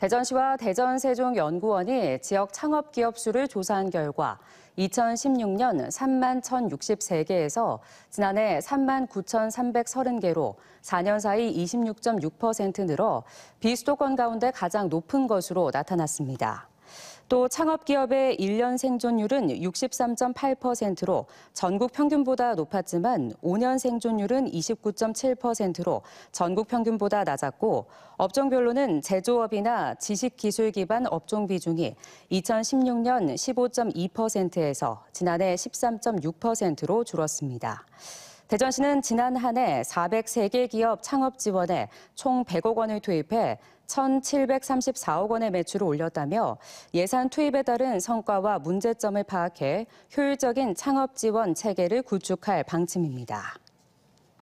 대전시와 대전세종연구원이 지역 창업기업 수를 조사한 결과 2016년 3만 1,063개에서 지난해 3만 9,330개로 4년 사이 26.6% 늘어 비수도권 가운데 가장 높은 것으로 나타났습니다. 또 창업기업의 1년 생존율은 63.8%로 전국 평균보다 높았지만 5년 생존율은 29.7%로 전국 평균보다 낮았고 업종별로는 제조업이나 지식기술 기반 업종 비중이 2016년 15.2%에서 지난해 13.6%로 줄었습니다. 대전시는 지난 한 해 403개 기업 창업 지원에 총 100억 원을 투입해 1,734억 원의 매출을 올렸다며 예산 투입에 따른 성과와 문제점을 파악해 효율적인 창업 지원 체계를 구축할 방침입니다.